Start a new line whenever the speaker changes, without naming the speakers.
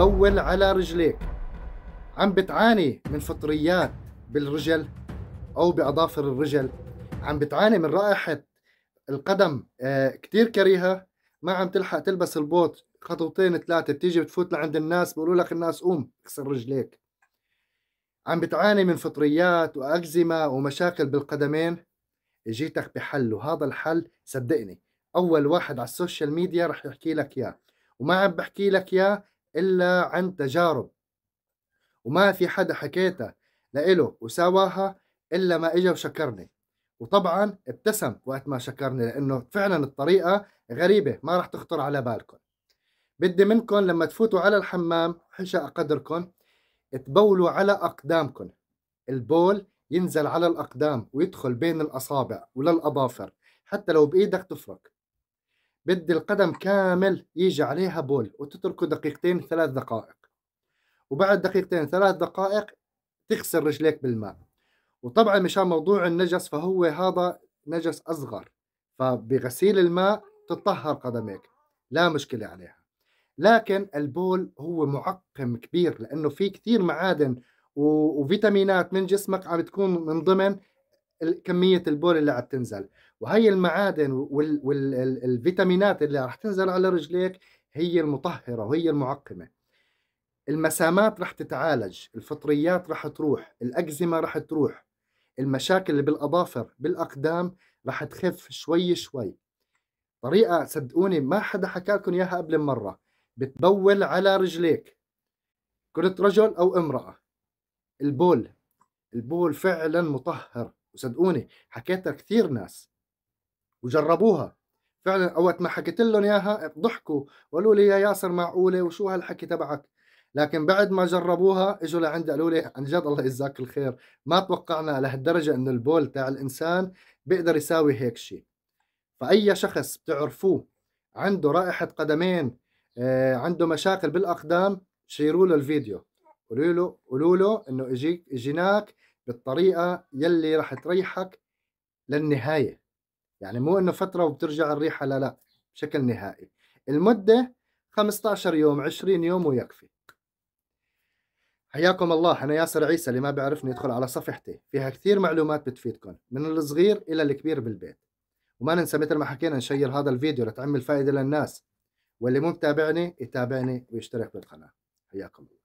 طول على رجليك عم بتعاني من فطريات بالرجل او باظافر الرجل عم بتعاني من رائحه القدم آه، كتير كريهه ما عم تلحق تلبس البوت خطوتين ثلاثه بتيجي بتفوت لعند الناس بيقولوا لك الناس قوم اكسر رجليك عم بتعاني من فطريات واكزيما ومشاكل بالقدمين اجيتك بحل وهذا الحل صدقني اول واحد على السوشيال ميديا رح يحكي لك اياه وما عم بحكي لك اياه إلا عن تجارب وما في حدا حكيتها لإله وسواها إلا ما إجا وشكرني وطبعا ابتسم وقت ما شكرني لأنه فعلا الطريقة غريبة ما رح تخطر على بالكم بدي منكم لما تفوتوا على الحمام حشا قدركم تبولوا على أقدامكم البول ينزل على الأقدام ويدخل بين الأصابع وللأظافر حتى لو بإيدك تفرك بدي القدم كامل يجي عليها بول وتتركه دقيقتين ثلاث دقائق وبعد دقيقتين ثلاث دقائق تغسل رجليك بالماء وطبعا مشان موضوع النجس فهو هذا نجس أصغر فبغسيل الماء تتطهر قدميك لا مشكلة عليها لكن البول هو معقم كبير لأنه في كثير معادن وفيتامينات من جسمك عم تكون من ضمن كميه البول اللي عم تنزل وهي المعادن والفيتامينات اللي رح تنزل على رجليك هي المطهره وهي المعقمه المسامات رح تتعالج الفطريات رح تروح الاكزيما رح تروح المشاكل اللي بالاظافر بالاقدام رح تخف شوي شوي طريقه صدقوني ما حدا حكى لكم اياها قبل مره بتبول على رجليك كنت رجل او امراه البول البول فعلا مطهر وصدقوني حكيتها كثير ناس وجربوها فعلا اوقات ما حكيت لهم اياها ضحكوا وقالوا لي يا ياسر معقوله وشو هالحكي تبعك لكن بعد ما جربوها اجوا لعندي قالوا لي عن جد الله يجزاك الخير ما توقعنا لهالدرجه انه البول تاع الانسان بيقدر يساوي هيك شيء فاي شخص بتعرفوه عنده رائحه قدمين آه، عنده مشاكل بالاقدام شيروا له الفيديو قولوا له قولوا له انه اجيك اجيناك بالطريقه يلي رح تريحك للنهايه يعني مو انه فتره وبترجع الريحه لا لا بشكل نهائي المده 15 يوم 20 يوم ويكفي حياكم الله انا ياسر عيسى اللي ما بيعرفني يدخل على صفحتي فيها كثير معلومات بتفيدكم من الصغير الى الكبير بالبيت وما ننسى مثل ما حكينا نشير هذا الفيديو لتعمل فائده للناس واللي مو متابعني يتابعني ويشترك بالقناه حياكم الله